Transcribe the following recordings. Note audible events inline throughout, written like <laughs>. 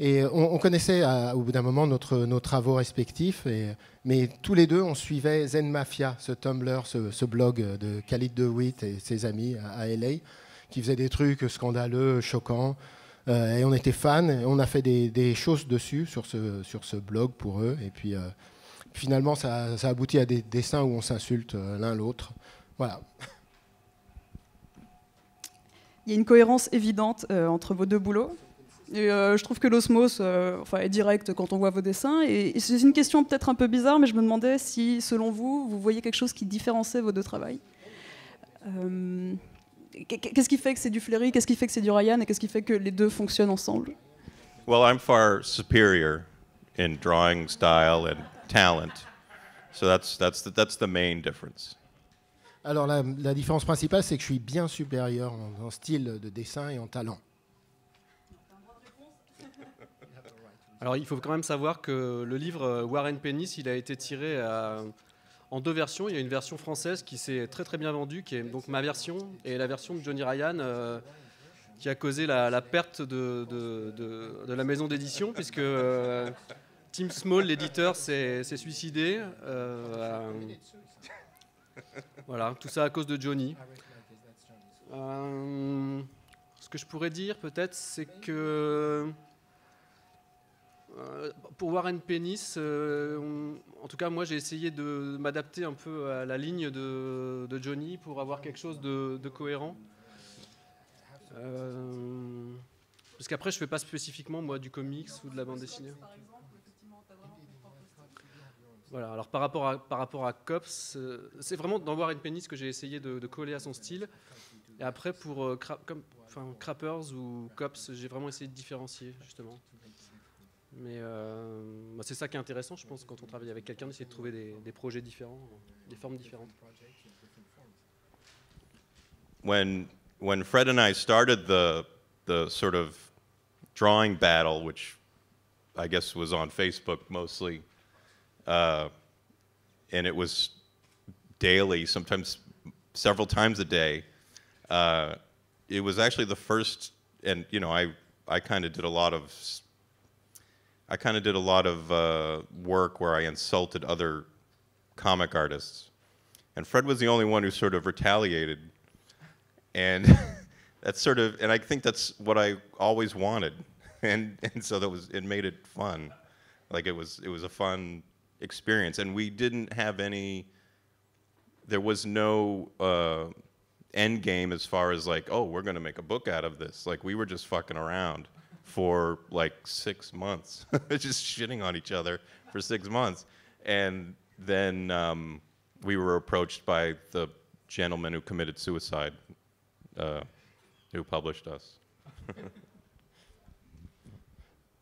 Et euh, on, connaissait euh, au bout d'un moment notre, nos travaux respectifs, et, mais tous les deux, on suivait Zen Mafia, ce Tumblr, ce, blog de Khalid DeWitt et ses amis à, LA, qui faisaient des trucs scandaleux, choquants. Euh, et on était fans, et on a fait des, choses dessus, sur ce, sur ce blog pour eux. Et puis finalement, ça, ça, aboutit à des dessins où on s'insulte l'un l'autre. Voilà. Il y a une cohérence évidente entre vos deux boulots. Et euh, je trouve que l'osmose euh, est directe quand on voit vos dessins. Et, c'est une question peut-être un peu bizarre, mais je me demandais si, selon vous, vous voyez quelque chose qui différençait vos deux travaux euh, qu'est-ce qui fait que c'est du Fleury, qu'est-ce qui fait que c'est du Ryan, et qu'est-ce qui fait que les deux fonctionnent ensemble Well, I'm far superior in drawing style and talent. So that's, that's, that's the main difference. Alors la, différence principale, c'est que je suis bien supérieur en style de dessin et en talent. Alors il faut quand même savoir que le livre euh, Warren Pennis, il a été tiré en deux versions. Il y a une version française qui s'est très très bien vendue, qui est donc ma version, et la version de Johnny Ryan euh, qui a causé la, perte de, la maison d'édition, puisque euh, Tim Small, l'éditeur, s'est suicidé. voilà, tout ça à cause de Johnny. ce que je pourrais dire peut-être, c'est que... Euh, pour Warren une euh, en tout cas, moi j'ai essayé de m'adapter un peu à la ligne de, Johnny pour avoir quelque chose de, cohérent. Euh, parce qu'après, je fais pas spécifiquement moi du comics ou de la bande dessinée. Voilà, alors par rapport à, par rapport à Cops, c'est vraiment dans voir une pénis que j'ai essayé de, coller à son style. Et après, pour Crappers ou Cops, j'ai vraiment essayé de différencier, justement. Mais euh, bah c'est ça qui est intéressant, je pense, quand on travaille avec quelqu'un, d'essayer de trouver des, des, projets différents, des formes différentes. When, when Fred and I started the, the sort of drawing battle, which I guess was on Facebook mostly, uh, and it was daily, sometimes several times a day, uh, it was actually the first, and you know, I, I kind of did a lot of I kind of did a lot of uh, work where I insulted other comic artists. And Fred was the only one who sort of retaliated. And <laughs> that's sort of, and I think that's what I always wanted. <laughs> And, and so that was, it made it fun. Like it was, it was a fun experience. And we didn't have any, there was no uh, end game as far as like, oh, we're going to make a book out of this. Like we were just fucking around for like six months, <laughs> just shitting on each other for six months. And then um, we were approached by the gentleman who committed suicide, uh, who published us. <laughs>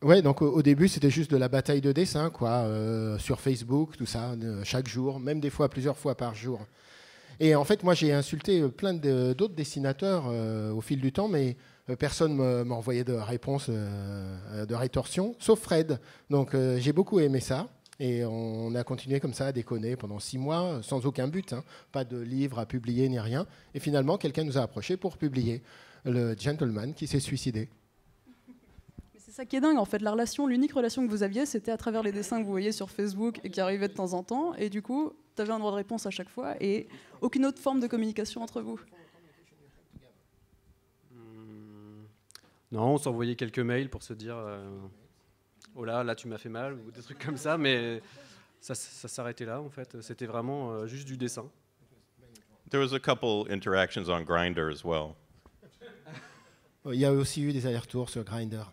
Ouais, donc au, début, c'était juste de la bataille de dessin, quoi, euh, sur Facebook, tout ça, euh, chaque jour, même des fois plusieurs fois par jour. Et en fait, moi, j'ai insulté euh, plein d'autres dessinateurs euh, au fil du temps, mais euh, personne m'a envoyé de réponse euh, de rétorsion, sauf Fred. Donc euh, j'ai beaucoup aimé ça. Et on a continué comme ça à déconner pendant six mois, sans aucun but, hein. pas de livre à publier ni rien. Et finalement, quelqu'un nous a approché pour publier le gentleman qui s'est suicidé. C'est ça qui est dingue en fait. La relation, l'unique relation que vous aviez, c'était à travers les dessins que vous voyez sur Facebook et qui arrivaient de temps en temps. Et du coup, tu avais un droit de réponse à chaque fois et aucune autre forme de communication entre vous. Hmm. Non, on s'envoyait quelques mails pour se dire euh, oh là, là tu m'as fait mal ou des trucs comme ça, mais ça, s'arrêtait là en fait. C'était vraiment euh, juste du dessin. Euh, il y a aussi eu des allers-retours sur Grinder.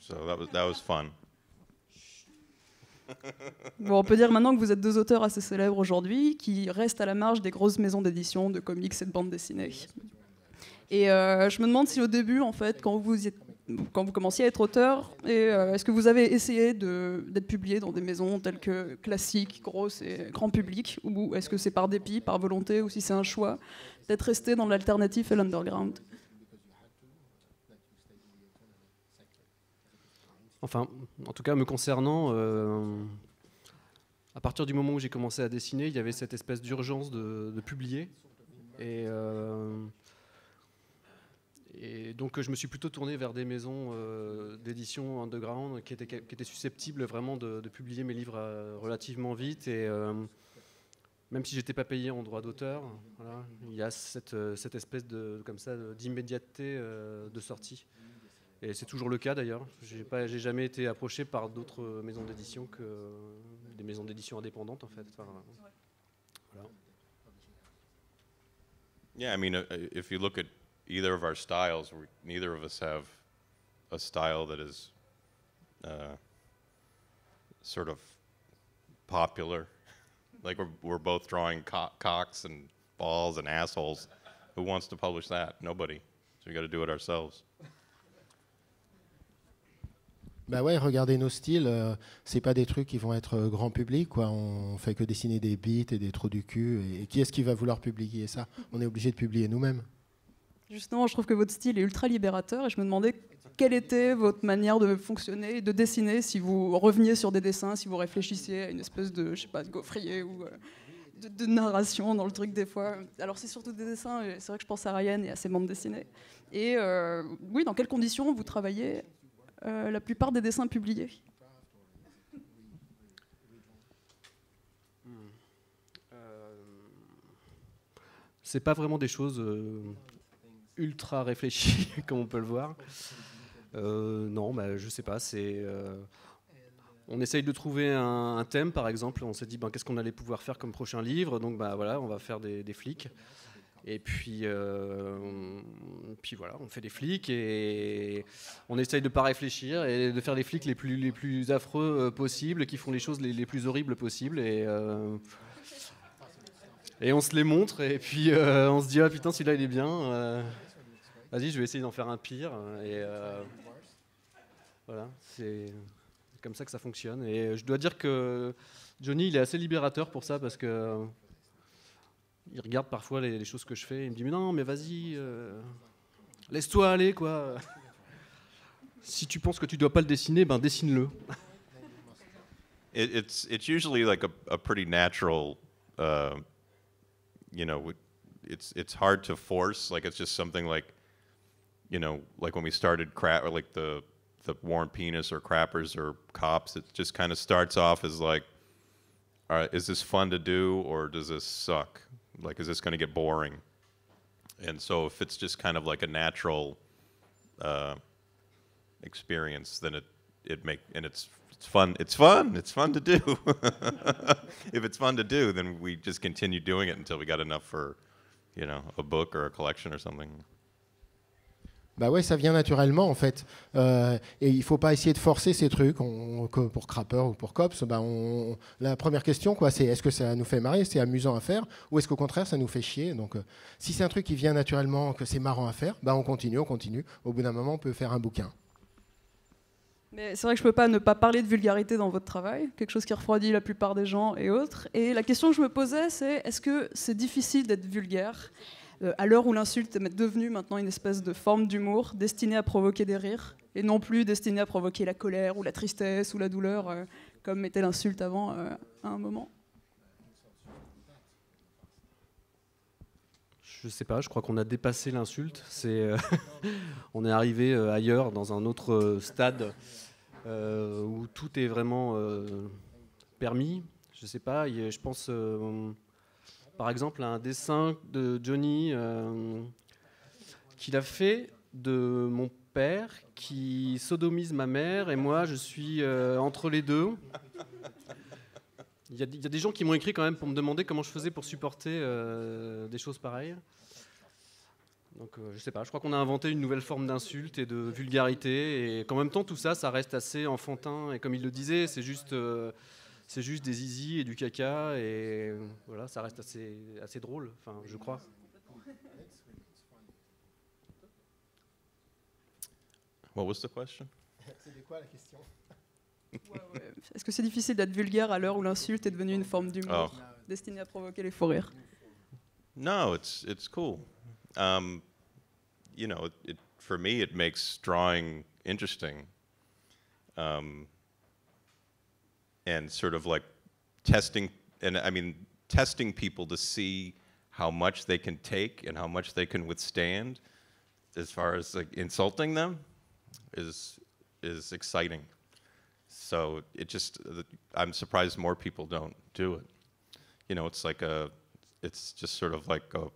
So that was, on peut dire maintenant que vous êtes deux auteurs assez célèbres aujourd'hui qui restent à la marge des grosses maisons d'édition de comics et de bandes dessinées. Et euh, je me demande si au début, en fait, quand vous, quand vous commenciez à être auteur, euh, est-ce que vous avez essayé d'être publié dans des maisons telles que classiques, grosses et grand public, ou est-ce que c'est par dépit, par volonté, ou si c'est un choix d'être resté dans l'alternatif et l'underground Enfin, en tout cas, me concernant, euh, à partir du moment où j'ai commencé à dessiner, il y avait cette espèce d'urgence de, publier. Et et donc je me suis plutôt tourné vers des maisons euh, d'édition underground qui étaient, susceptibles vraiment de, publier mes livres euh, relativement vite. Et euh, même si j'étais pas payé en droit d'auteur, il y a cette, espèce de comme ça d'immédiateté de sortie. Et c'est toujours le cas d'ailleurs. J'ai n'ai jamais été approché par d'autres maisons d'édition que des maisons d'édition indépendantes en fait. Yeah, I mean, uh, if you look at either of our styles, we, neither of us have a style that is uh, sort of popular. <laughs> like we're, we're both drawing co- cocks and balls and assholes. Who wants to publish that? Nobody. So we got to do it ourselves. Bah ouais, regardez nos styles, euh, c'est pas des trucs qui vont être euh, grand public, quoi. On fait que dessiner des bits et des trous du cul. Et, et qui est-ce qui va vouloir publier ça On est obligé de publier nous-mêmes. Justement, je trouve que votre style est ultra libérateur et je me demandais quelle était votre manière de fonctionner de dessiner si vous reveniez sur des dessins, si vous réfléchissiez à une espèce de, je sais pas, de gaufrier ou euh, de, narration dans le truc des fois. Alors c'est surtout des dessins, c'est vrai que je pense à Ryan et à ses bandes dessinées. Et euh, oui, dans quelles conditions vous travaillez euh, la plupart des dessins publiés hmm. c'est pas vraiment des choses ultra réfléchi, <laughs> comme on peut le voir. Euh, non, bah, je sais pas. C'est, euh, on essaye de trouver un, thème, par exemple. On s'est dit, ben, qu'est-ce qu'on allait pouvoir faire comme prochain livre Donc, bah, voilà, on va faire des, flics. Et puis, euh, on, puis voilà, on fait des flics et on essaye de ne pas réfléchir et de faire des flics les plus, les plus affreux possibles, qui font les choses les, plus horribles possibles. Et, et on se les montre et puis on se dit, ah putain, celui-là il est bien. Vas-y, je vais essayer d'en faire un pire. Euh, et euh, voilà, c'est comme ça que ça fonctionne. Et euh, je dois dire que Johnny, il est assez libérateur pour ça parce que il regarde parfois les, choses que je fais. il me dit mais non, mais vas-y, laisse-toi aller quoi. <laughs> si tu penses que tu dois pas le dessiner, ben dessine-le. <laughs> it's it's usually like a, pretty natural, uh, you know, it's it's hard to force. Like it's just something like you know, like when we started crap, like the the Warren Penis or Crappers or Cops, it just kind of starts off as like, all right, is this fun to do or does this suck? Like, is this going to get boring? And so if it's just kind of like a natural uh, experience, then it it make and it's it's fun. It's fun. It's fun to do. <laughs> if it's fun to do, then we just continue doing it until we got enough for, you know, a book or a collection or something. Bah ouais, ça vient naturellement en fait. Euh, et il faut pas essayer de forcer ces trucs. On, pour Crapper ou pour Cops, bah on, la première question quoi, c'est est-ce que ça nous fait marrer, c'est amusant à faire, ou est-ce qu'au contraire ça nous fait chier. Donc euh, si c'est un truc qui vient naturellement, que c'est marrant à faire, bah on continue, on continue. Au bout d'un moment, on peut faire un bouquin. Mais c'est vrai que je ne peux pas ne pas parler de vulgarité dans votre travail, quelque chose qui refroidit la plupart des gens et autres. Et la question que je me posais, c'est est-ce que c'est difficile d'être vulgaire euh, à l'heure où l'insulte est devenue maintenant une espèce de forme d'humour destinée à provoquer des rires, et non plus destinée à provoquer la colère ou la tristesse ou la douleur, euh, comme était l'insulte avant euh, à un moment. je sais pas, je crois qu'on a dépassé l'insulte. C'est, <laughs> on est arrivé ailleurs, dans un autre stade où tout est vraiment permis. Je sais pas, je pense par exemple, un dessin de Johnny euh, qu'il a fait de mon père qui sodomise ma mère et moi je suis euh, entre les deux. Il y, a, des gens qui m'ont écrit quand même pour me demander comment je faisais pour supporter euh, des choses pareilles. Donc je sais pas, je crois qu'on a inventé une nouvelle forme d'insulte et de vulgarité et qu'en même temps tout ça, ça reste assez enfantin et comme il le disait, c'est juste c'est juste des zizi et du caca, et voilà, ça reste assez, assez drôle, enfin, je crois. What was the question? C'était quoi la question? Ouais, ouais. Est-ce que c'est difficile d'être vulgaire à l'heure où l'insulte est devenue une forme d'humour destinée à provoquer les faux rires? No, it's it's cool. Um, you know, it, it, for me, it makes drawing interesting. Um, and sort of like testing, and I mean, testing people to see how much they can take and how much they can withstand as far as like insulting them is is exciting. So it just I'm surprised more people don't do it. You know, it's like a it's just sort of like a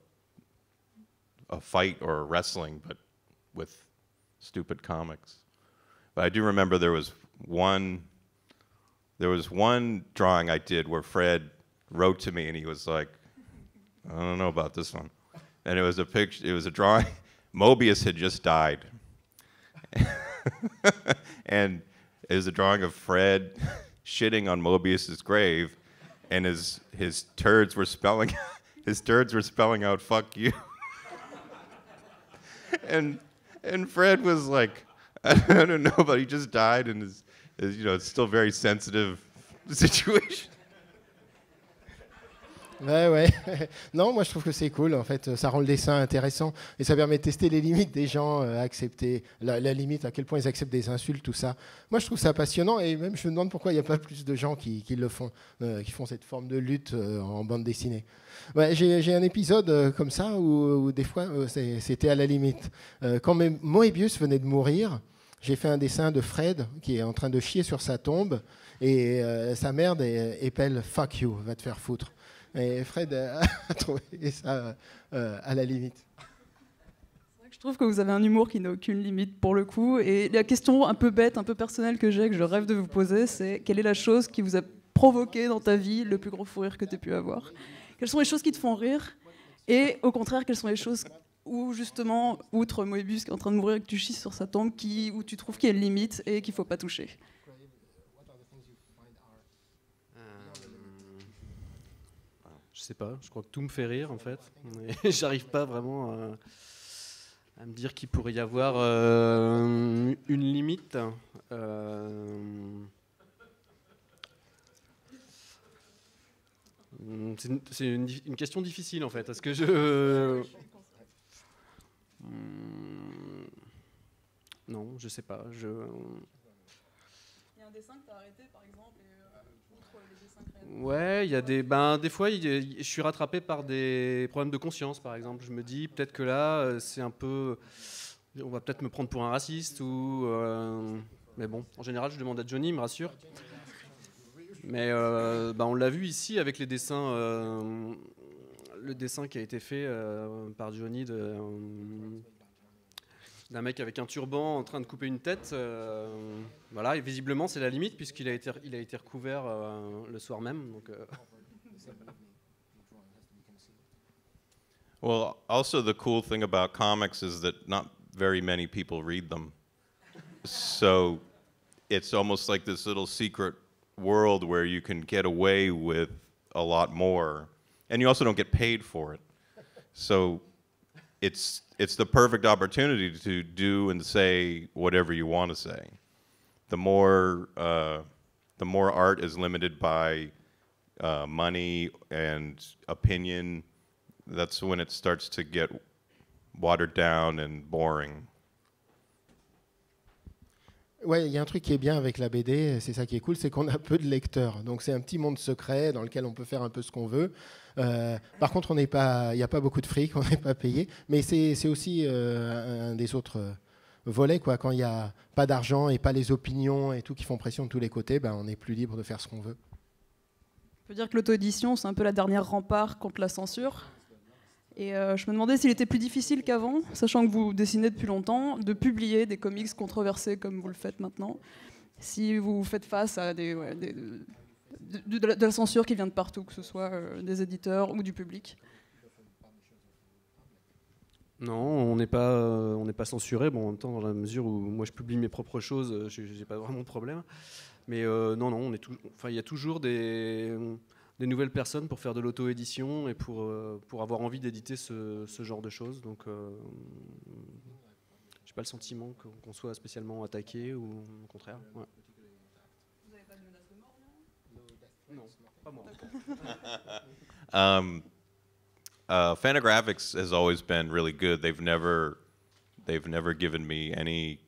a fight or a wrestling but with stupid comics. But I do remember there was one there was one drawing I did where Fred wrote to me and he was like, I don't know about this one. And it was a picture, it was a drawing. <laughs> Mobius had just died. <laughs> and it was a drawing of Fred <laughs> shitting on Mobius's grave and his his turds were spelling his turds were spelling out fuck you. and and Fred was like, I don't know, but he just died and his you know, it's still sensitive <laughs> Ouais, ouais. <laughs> Non, moi je trouve que c'est cool. En fait, ça rend le dessin intéressant et ça permet de tester les limites des gens, euh, à accepter la, limite, à quel point ils acceptent des insultes, tout ça. Moi je trouve ça passionnant et même je me demande pourquoi il n'y a pas plus de gens qui, le font, euh, qui font cette forme de lutte euh, en bande dessinée. j'ai un épisode comme ça où, où des fois c'était à la limite. quand Moebius venait de mourir, j'ai fait un dessin de Fred qui est en train de chier sur sa tombe et sa euh, sa mère épelle fuck you, va te faire foutre. Et Fred a <laughs> trouvé ça euh, à la limite. je trouve que vous avez un humour qui n'a aucune limite pour le coup. Et la question un peu bête, un peu personnelle que j'ai, que je rêve de vous poser, c'est quelle est la chose qui vous a provoqué dans ta vie le plus gros fou rire que tu aies pu avoir Quelles sont les choses qui te font rire Et au contraire, quelles sont les choses ou justement, outre Moebius qui est en train de mourir et que tu chies sur sa tombe, qui, où tu trouves qu'il y a une limite et qu'il ne faut pas toucher euh, Je ne sais pas, je crois que tout me fait rire en fait. <laughs> J'arrive pas vraiment à, me dire qu'il pourrait y avoir euh, une limite. Euh, c'est une, question difficile en fait. est que je. Hmm. non, je sais pas. Je... Il y a un dessin que tu as arrêté, par exemple, et, euh, les dessins Ouais, il y a des, ben, des fois, je suis rattrapé par des problèmes de conscience, par exemple. Je me dis, peut-être que là, euh, c'est un peu. On va peut-être me prendre pour un raciste, ou. Euh, mais bon, en général, je demande à Johnny, il me rassure. Mais ben, on l'a vu ici avec les dessins le dessin qui a été fait euh, par Johnny de, euh, d'un mec avec un turban en train de couper une tête. Euh, voilà, et visiblement c'est la limite puisqu'il a été, il a été recouvert le soir même. Donc, euh, Well, also the cool thing about comics is that not very many people read them. So it's almost like this little secret world where you can get away with a lot more and you also don't get paid for it. So it's it's the perfect opportunity to do and say whatever you want to say. The more uh, the more art is limited by uh, money and opinion, that's when it starts to get watered down and boring. Ouais, il y a un truc qui est bien avec la BD, c'est ça qui est cool, c'est qu'on a peu de lecteurs. Donc c'est un petit monde secret dans lequel on peut faire un peu ce qu'on veut. Euh, par contre, il n'y a pas beaucoup de fric, <laughs> on n'est pas payé. Mais c'est aussi euh, un des autres euh, volets. Quoi. Quand il n'y a pas d'argent et pas les opinions et tout qui font pression de tous les côtés, ben, on est plus libre de faire ce qu'on veut. On peut dire que l'auto-édition, c'est un peu la dernière rempart contre la censure. Et je me demandais s'il était plus difficile qu'avant, sachant que vous dessinez depuis longtemps, de publier des comics controversés comme vous le faites maintenant. Si vous faites face à des de, la, censure qui vient de partout, que ce soit euh, des éditeurs ou du public non, on n'est pas, euh, on n'est pas censuré. Bon, en même temps, dans la mesure où moi je publie mes propres choses, euh, je n'ai pas vraiment de problème. Mais non, non, on est enfin, il y a toujours des, des, nouvelles personnes pour faire de l'auto-édition et pour, pour avoir envie d'éditer ce, genre de choses. Donc, j'ai pas le sentiment qu'on soit spécialement attaqué ou au contraire. Ouais. um, uh, Fantagraphics has always been really good. They've never, they've never given me any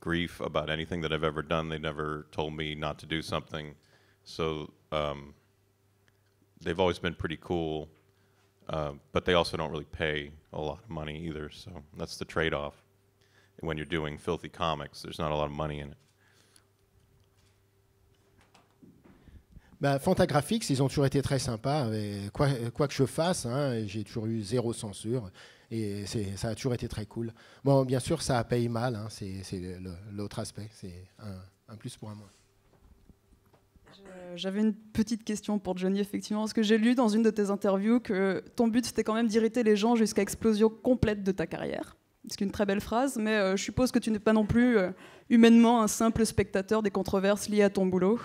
grief about anything that I've ever done. They never told me not to do something. So um, they've always been pretty cool. Uh, but they also don't really pay a lot of money either. So that's the trade off. When you're doing filthy comics, there's not a lot of money in it. bah, Fantagraphics, ils ont toujours été très sympas. Quoi, que je fasse, hein, j'ai toujours eu zéro censure. Et ça a toujours été très cool. Bon, bien sûr, ça paye mal. Hein, c'est l'autre aspect. C'est un, plus pour un moins. J'avais une petite question pour Johnny, effectivement, parce que j'ai lu dans une de tes interviews que ton but, c'était quand même d'irriter les gens jusqu'à explosion complète de ta carrière. C'est une très belle phrase, mais euh, je suppose que tu n'es pas non plus euh, humainement un simple spectateur des controverses liées à ton boulot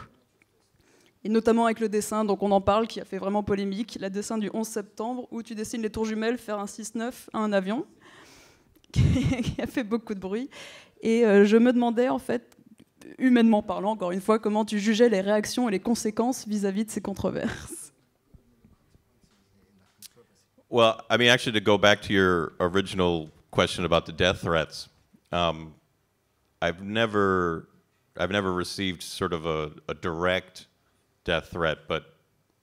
et notamment avec le dessin, donc on en parle, qui a fait vraiment polémique, le dessin du 11 septembre, où tu dessines les tours jumelles faire un 6-9 à un avion, <laughs> qui a fait beaucoup de bruit. Et euh, je me demandais, en fait, humainement parlant, encore une fois, comment tu jugeais les réactions et les conséquences vis-à-vis de ces controverses. Well, I mean, actually, to question about the death threats, um, I've never, I've never received sort of a, direct death threat, but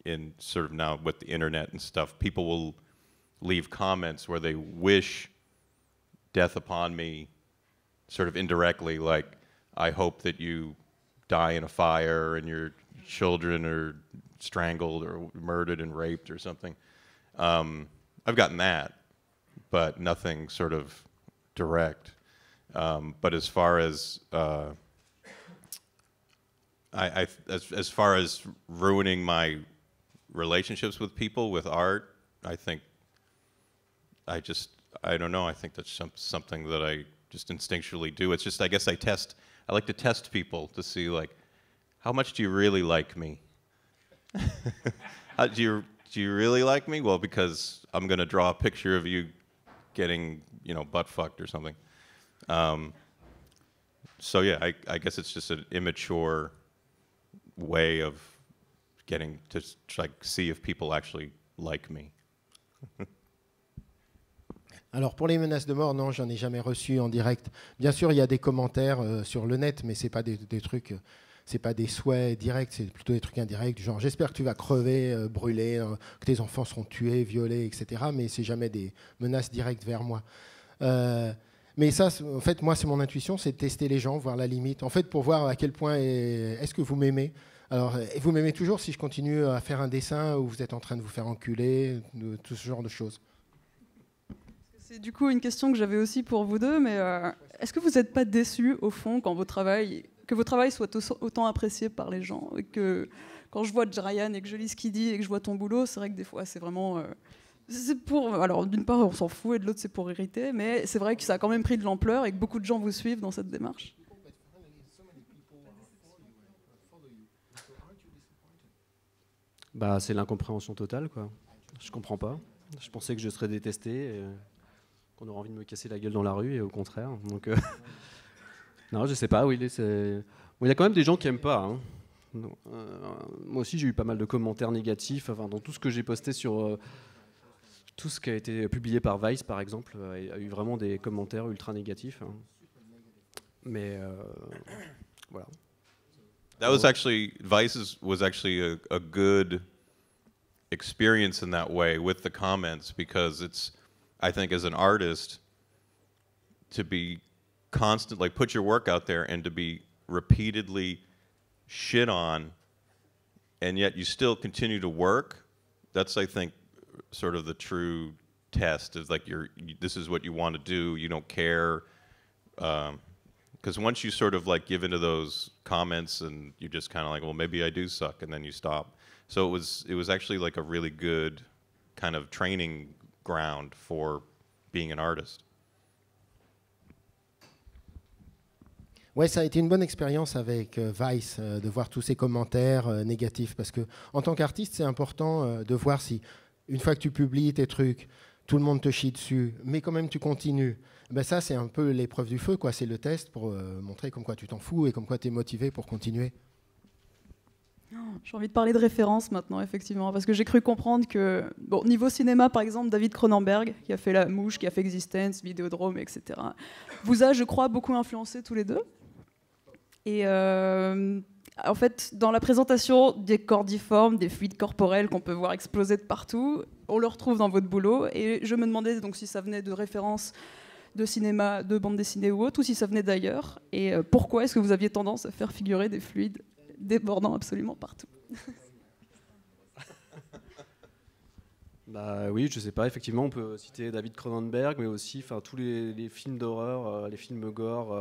in sort of now with the internet and stuff, people will leave comments where they wish death upon me, sort of indirectly, like, I hope that you die in a fire and your children are strangled or murdered and raped or something. Um, I've gotten that, but nothing sort of direct. Um, but as far as uh, I, I as, as far as ruining my relationships with people with art, I think I just I don't know. I think that's some, something that I just instinctually do. It's just I guess I test. I like to test people to see like how much do you really like me? <laughs> how, do you do you really like me? Well, because I'm gonna draw a picture of you getting you know butt fucked or something. Um, so yeah, I, I guess it's just an immature way of getting to see if people actually like me. <laughs> Alors pour les menaces de mort, non, j'en ai jamais reçu en direct. Bien sûr, il y a des commentaires euh, sur le net, mais c'est pas des, trucs, euh, c'est pas des souhaits directs, c'est plutôt des trucs indirects, genre j'espère que tu vas crever, euh, brûler, que tes enfants seront tués, violés, etc. Mais c'est jamais des menaces directes vers moi. Mais ça, en fait, moi, c'est mon intuition, c'est de tester les gens, voir la limite. En fait, pour voir à quel point est-ce que vous m'aimez. Alors, vous m'aimez toujours si je continue à faire un dessin où vous êtes en train de vous faire enculer, tout ce genre de choses. C'est du coup une question que j'avais aussi pour vous deux, mais euh, est-ce que vous n'êtes pas déçu au fond quand votre travail, que votre travail soit autant apprécié par les gens que quand je vois Ryan et que je lis ce qu'il dit et que je vois ton boulot, c'est vrai que des fois, c'est vraiment euh, pour. Alors, d'une part, on s'en fout, et de l'autre, c'est pour hériter, mais c'est vrai que ça a quand même pris de l'ampleur et que beaucoup de gens vous suivent dans cette démarche. Bah, c'est l'incompréhension totale, quoi. Je comprends pas. Je pensais que je serais détesté, et qu'on aurait envie de me casser la gueule dans la rue, et au contraire. Donc, euh, <laughs> non, je sais pas. Oui, c'est. il y a quand même des gens qui aiment pas. Hein. Euh, moi aussi, j'ai eu pas mal de commentaires négatifs. Enfin, dans tout ce que j'ai posté sur. Euh, tout ce qui a été euh, publié par Vice, par exemple, euh, a eu vraiment des commentaires ultra négatifs. Mais euh, voilà. That was actually Vice's was actually a, a good experience in that way with the comments because it's I think as an artist to be constant like put your work out there and to be repeatedly shit on and yet you still continue to work that's I think sort of the true test is like you're this is what you want to do you don't care because um, once you sort of like give into those comments and you're just kind of like well maybe i do suck and then you stop so it was it was actually like a really good kind of training ground for being an artist Ouais, ça a été une bonne expérience avec euh, Vice euh, de voir tous ces commentaires euh, négatifs parce que en tant qu'artiste, c'est important euh, de voir si une fois que tu publies tes trucs, tout le monde te chie dessus, mais quand même tu continues. Ben ça, c'est un peu l'épreuve du feu, quoi. C'est le test pour euh, montrer comme quoi tu t'en fous et comme quoi tu es motivé pour continuer. J'ai envie de parler de référence maintenant, effectivement, parce que j'ai cru comprendre que, bon, niveau cinéma, par exemple, David Cronenberg, qui a fait La Mouche, qui a fait Existence, Videodrome, etc., vous a, je crois, beaucoup influencé tous les deux. Et euh, en fait, dans la présentation des cordiformes, des fluides corporels qu'on peut voir exploser de partout, on le retrouve dans votre boulot. Et je me demandais donc si ça venait de références de cinéma, de bande dessinée ou autre, ou si ça venait d'ailleurs. Et euh, pourquoi est-ce que vous aviez tendance à faire figurer des fluides débordant absolument partout <laughs> Bah oui, je sais pas. Effectivement, on peut citer David Cronenberg, mais aussi, enfin, tous les, films d'horreur, euh, les films gore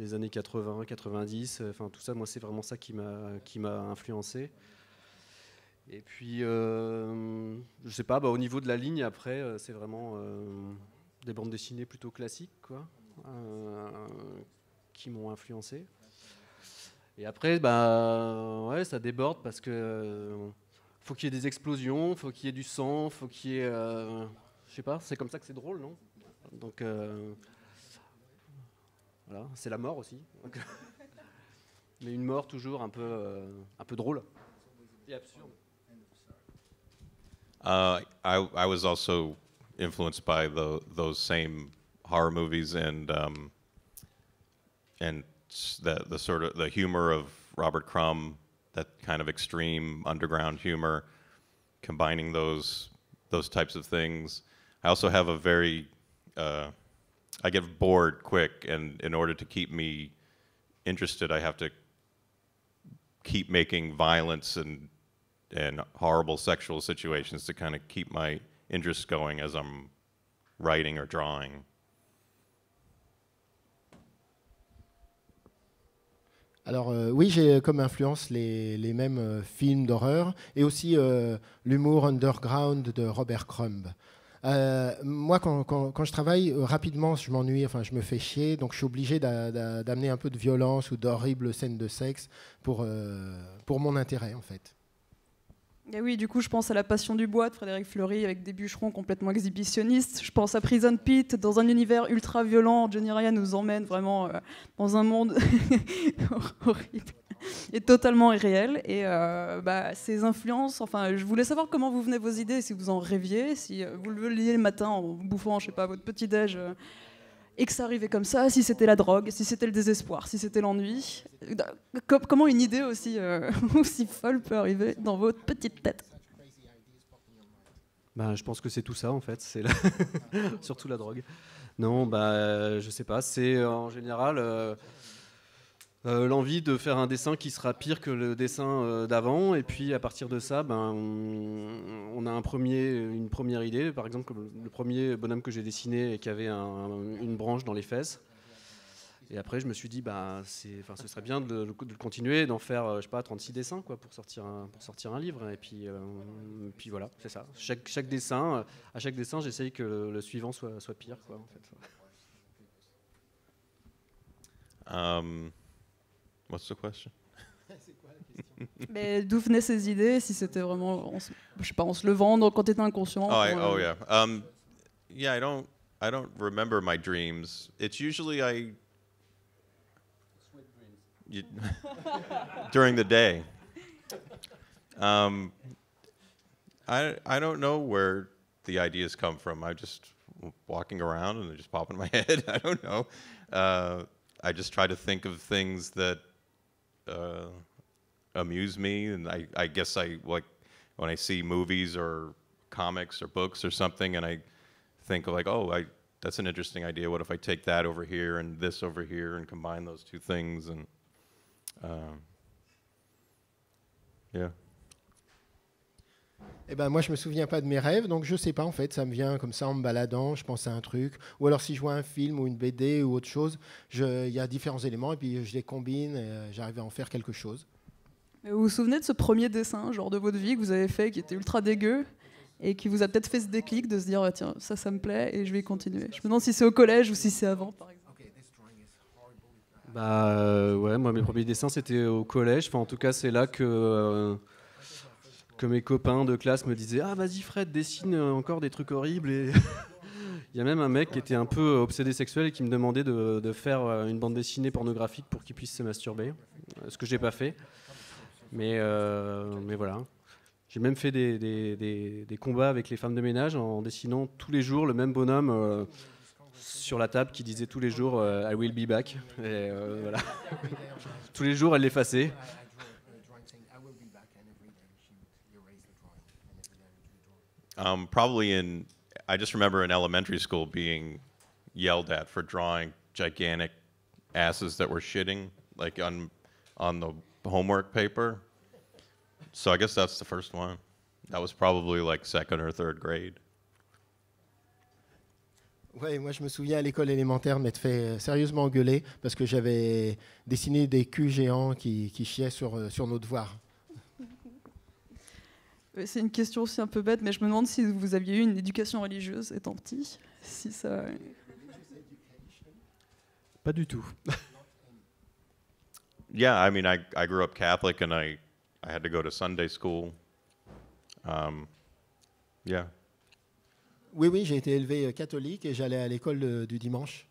les années 80, 90. Euh, enfin, tout ça, moi, c'est vraiment ça qui m'a, influencé. Et puis, euh, je sais pas, bah, au niveau de la ligne, après, euh, c'est vraiment euh, des bandes dessinées plutôt classiques, quoi, qui m'ont influencé. Et après, bah, ouais, ça déborde parce que faut qu'il y ait des explosions, faut qu'il y ait du sang, faut qu'il y ait, je sais pas, c'est comme ça que c'est drôle, non Donc Voilà, c'est la mort aussi. <laughs> Mais une mort toujours un peu, euh, un peu drôle et absurde. Uh, I, I was also influenced by the, those same horror movies and um, and the the sort of the humor of Robert Crumb, that kind of extreme underground humor, combining those those types of things. I also have a very uh, I get bored quick, and in order to keep me interested, I have to keep making violence and and horrible sexual situations to kind of keep my interest going as I'm writing or drawing. Alors euh, oui, j'ai euh, comme influence les, les mêmes euh, films d'horreur et aussi euh, l'humour underground de Robert Crumb. Euh, moi, quand, je travaille euh, rapidement, je m'ennuie, enfin, je me fais chier, donc je suis obligé d'amener un peu de violence ou d'horribles scènes de sexe pour euh, mon intérêt, en fait oui, du coup, je pense à La Passion du Bois de Frédéric Fleury avec des bûcherons complètement exhibitionnistes. Je pense à Prison Pit dans un univers ultra violent. Johnny Ryan nous emmène vraiment euh, dans un monde <laughs> horrible et totalement irréel. Et euh, bah, ces influences, enfin, je voulais savoir comment vous venez vos idées, si vous en rêviez, si euh, vous le vouliez le matin en bouffant, je sais pas, votre petit-déj et que ça arrivait comme ça, si c'était la drogue, si c'était le désespoir, si c'était l'ennui. Comment une idée aussi, euh, <laughs> aussi folle peut arriver dans votre petite tête ben, Je pense que c'est tout ça en fait, c'est <laughs> surtout la drogue. Non, bah, ben, je sais pas, c'est en général... Euh, euh, l'envie de faire un dessin qui sera pire que le dessin euh, d'avant. Et puis à partir de ça, ben, on a un premier, une première idée. Par exemple, le premier bonhomme que j'ai dessiné et qui avait une branche dans les fesses. Et après, je me suis dit, bah, c'est, ce serait bien de, de continuer, d'en faire, euh, je sais pas, 36 dessins quoi, pour, sortir un, pour sortir un livre. Et puis, puis voilà, c'est ça. Chaque, chaque, dessin, à chaque dessin, j'essaye que le, suivant soit, soit pire. Quoi, What's the question? c'est quoi la question Mais d'où venaient ces idées Si c'était vraiment, on se, je sais pas, en se levant, donc quand t'étais inconscient. Oh, I, oh euh, yeah, um, yeah. I don't, I don't remember my dreams. It's usually I. You, <laughs> during the day. Um, I I don't know where the ideas come from. I am just walking around and they just pop in my <laughs> head. I don't know. Uh, I just try to think of things that uh, amuse me, and I, I guess I like when I see movies or comics or books or something, and I think like, oh, I that's an interesting idea. What if I take that over here and this over here and combine those two things? And um, yeah. Eh ben moi, je me souviens pas de mes rêves, donc je sais pas en fait. Ça me vient comme ça en me baladant, je pense à un truc. Ou alors si je vois un film ou une BD ou autre chose, il y a différents éléments et puis je les combine. et euh, J'arrive à en faire quelque chose. vous vous souvenez de ce premier dessin, genre de votre vie que vous avez fait, qui était ultra dégueu et qui vous a peut-être fait ce déclic de se dire ah, tiens ça ça me plaît et je vais continuer. Je me demande si c'est au collège ou si c'est avant par exemple. Bah euh, ouais, moi mes premiers dessins c'était au collège. Enfin, en tout cas, c'est là que euh, que mes copains de classe me disaient Ah, vas-y, Fred, dessine encore des trucs horribles. Et <laughs> il y a même un mec qui était un peu obsédé sexuel et qui me demandait de, faire euh, une bande dessinée pornographique pour qu'il puisse se masturber. Ce que j'ai pas fait. Mais, euh, mais voilà. J'ai même fait des, des, combats avec les femmes de ménage en dessinant tous les jours le même bonhomme euh, sur la table qui disait tous les jours I will be back. voilà. <laughs> tous les jours, elle l'effaçait. um, probably in, I just remember in elementary school being yelled at for drawing gigantic asses that were shitting like on on the homework paper. So I guess that's the first one. That was probably like second or third grade. Oui, moi je me souviens à l'école élémentaire m'être fait euh, sérieusement engueuler parce que j'avais dessiné des culs géants qui, qui chiaient sur, euh, sur nos devoirs. Euh, c'est une question aussi un peu bête, mais je me demande si vous aviez eu une éducation religieuse étant petit. Si ça... Pas du tout. <laughs> yeah, I mean, I, grew up Catholic and I, had to go to Sunday school. Um, yeah. Oui, oui, j'ai été élevé euh, catholique et j'allais à l'école du dimanche.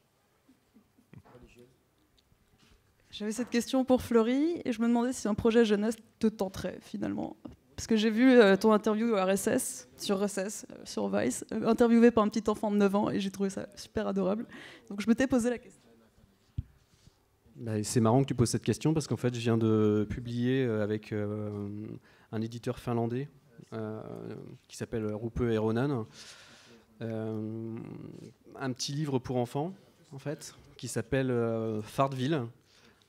J'avais cette question pour Fleury et je me demandais si un projet jeunesse te tenterait finalement. Parce que j'ai vu euh, ton interview à RSS, sur RSS, euh, sur Vice, euh, interviewé par un petit enfant de 9 ans et j'ai trouvé ça super adorable. Donc je me t'ai posé la question. Bah, c'est marrant que tu poses cette question parce qu'en fait, je viens de publier avec un éditeur finlandais qui s'appelle Rupe Ronan, un petit livre pour enfants, en fait, qui s'appelle Fartville.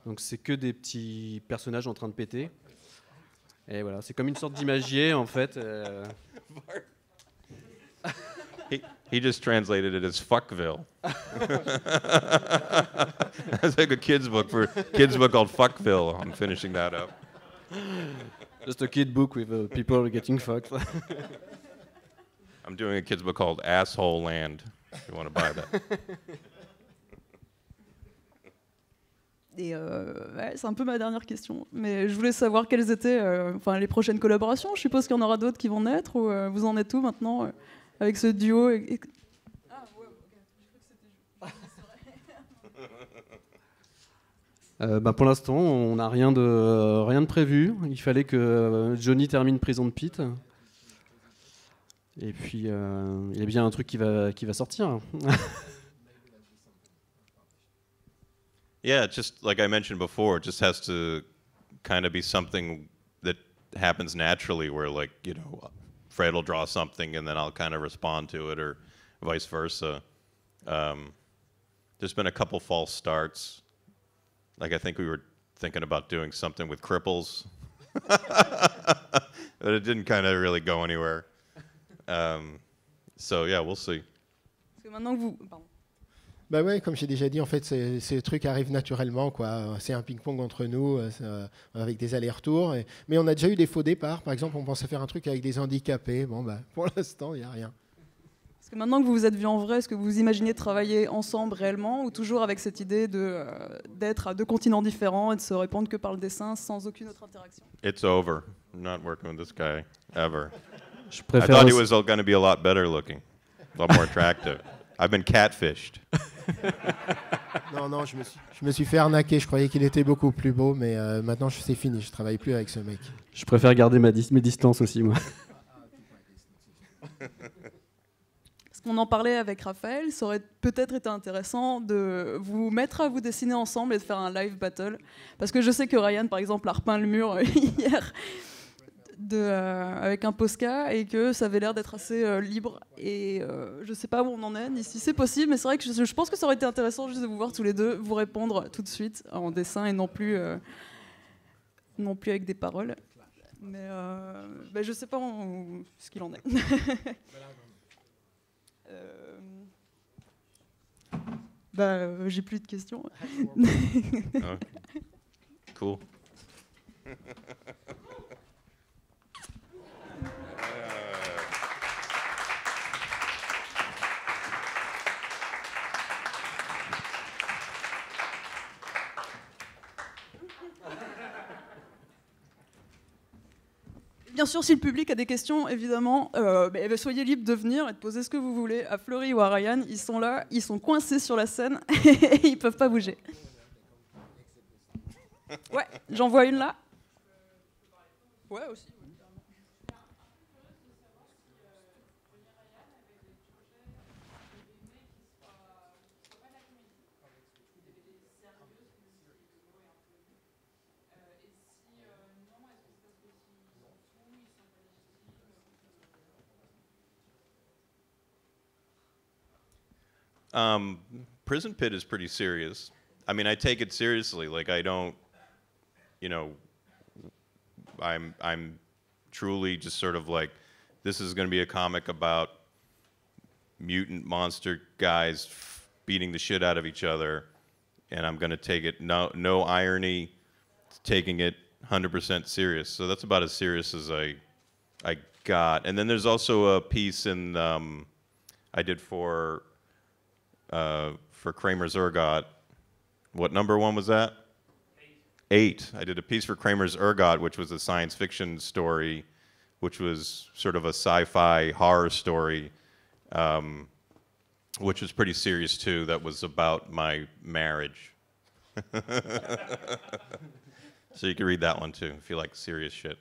Donc c'est que des petits personnages en train de péter. Et voilà, c'est comme une sorte d'imagier en fait. Euh. <laughs> He, he, just translated it as fuckville. <laughs> That's like a kids book for kids book called fuckville. I'm finishing that up. Just a kid book with uh, people getting fucked. <laughs> I'm doing a kids book called Asshole Land. If you want to buy that. Et euh, c'est un peu ma dernière question. Mais je voulais savoir quelles étaient euh, enfin, les prochaines collaborations. Je suppose qu'il y en aura d'autres qui vont naître. Ou euh, vous en êtes où maintenant avec ce duo pour l'instant, on n'a rien de, rien de prévu. Il fallait que Johnny termine Prison de Pete. Et puis, il y a bien un truc qui va, qui va sortir. <laughs> Yeah, just like I mentioned before, it just has to kind of be something that happens naturally where like, you know, Fred will draw something and then I'll kind of respond to it or vice versa. Um, there's been a couple false starts. Like I think we were thinking about doing something with cripples, <laughs> but it didn't kind of really go anywhere. Um, so yeah, we'll see. maintenant que vous, pardon. Ben ouais, comme j'ai déjà dit, en fait, ces trucs arrivent naturellement, quoi. C'est un ping-pong entre nous, euh, euh, avec des allers-retours. Mais on a déjà eu des faux départs. Par exemple, on pensait faire un truc avec des handicapés. Bon, bah, pour <laughs> l'instant, il n'y a rien. Parce que maintenant que vous vous êtes vu en vrai, est-ce que vous imaginez travailler ensemble réellement ou toujours avec cette idée d'être de, euh, d'être à deux continents différents et de se répondre que par le dessin sans aucune autre interaction It's over. not working with this guy ever. Je préfère I thought he was going to be a lot better looking, a lot more <laughs> I've been catfished. <laughs> non, non, je me, suis, je me, suis, fait arnaquer. Je croyais qu'il était beaucoup plus beau, mais euh, maintenant maintenant c'est fini. Je travaille plus avec ce mec. Je préfère garder ma dis mes distances aussi, moi. ce qu'on en parlait avec Raphaël, ça aurait peut-être été intéressant de vous mettre à vous dessiner ensemble et de faire un live battle. Parce que je sais que Ryan, par exemple, a repeint le mur euh, <laughs> hier de, euh, avec un Posca et que ça avait l'air d'être assez euh, libre. Et euh, je sais pas où on en est, ni si c'est possible, mais c'est vrai que je, pense que ça aurait été intéressant juste de vous voir tous les deux, vous répondre tout de suite en dessin et non plus, non plus avec des paroles. Mais bah, je sais pas ce qu'il en est. <laughs> bah, j'ai plus de questions. Ah, cool. <laughs> Ah bien sûr, si le public a des questions, évidemment, euh, eh ben, soyez libres de venir et de poser ce que vous voulez à Fleury ou à Ryan. Ils sont là, ils sont coincés sur la scène <laughs> et ils peuvent pas bouger. Ouais, j'en vois une là. Ouais, aussi. Um, prison pit is pretty serious. I mean, I take it seriously. Like I don't, you know, I'm I'm truly just sort of like, this is going to be a comic about mutant monster guys beating the shit out of each other, and I'm going to take it no no irony, taking it 100% serious. So that's about as serious as I I got. And then there's also a piece in um, I did for uh, for Kramer Zergot. What number one was that? Eight. Eight. I did a piece for Kramer's Ergot, which was a science fiction story, which was sort of a sci-fi horror story, um, which was pretty serious too. That was about my marriage. <laughs> so you can read that one too if you like serious shit.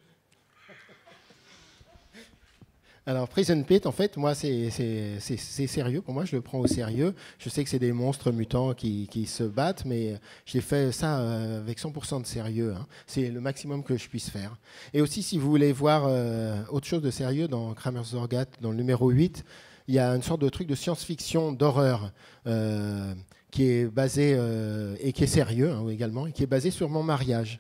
Alors, Prison Pit, en fait, moi, c'est sérieux. Pour moi, je le prends au sérieux. Je sais que c'est des monstres mutants qui, se battent, mais euh, j'ai fait ça euh, avec 100% de sérieux. Hein. C'est le maximum que je puisse faire. Et aussi, si vous voulez voir euh, autre chose de sérieux, dans Kramer's Orgat, dans le numéro 8, il y a une sorte de truc de science-fiction, d'horreur. qui est basé et qui est sérieux hein, également et qui est basé sur mon mariage.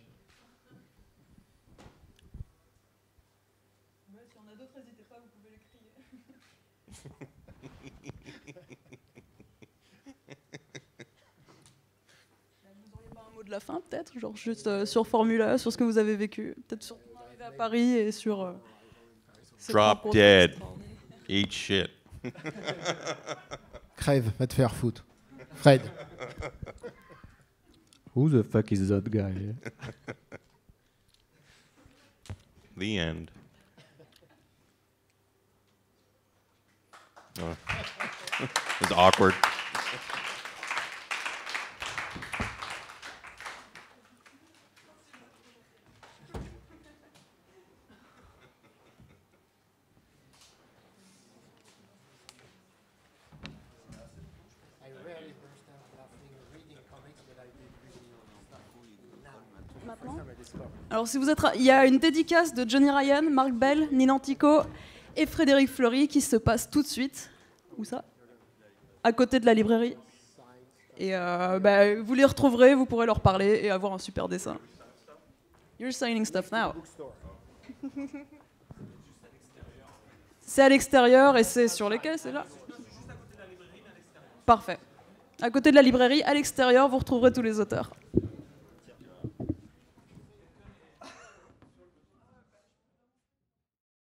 de la fin, peut-être Genre juste euh, sur Formula, sur ce que vous avez vécu, peut-être sur arrivée à Paris et sur. Euh, Drop dead. Eat shit. <laughs> Crève, va te faire foutre. Fred. Who the fuck is that guy? Eh? The end. Oh. <laughs> awkward. Alors, si vous êtes, il y a une dédicace de Johnny Ryan, Mark Bell, Ninantico et Frédéric Fleury qui se passe tout de suite. Où ça À côté de la librairie. Et euh, bah, vous les retrouverez, vous pourrez leur parler et avoir un super dessin. You're signing stuff now. <laughs> C'est à l'extérieur et c'est sur les caisses c'est là. Parfait. À côté de la librairie, à l'extérieur, vous retrouverez tous les auteurs.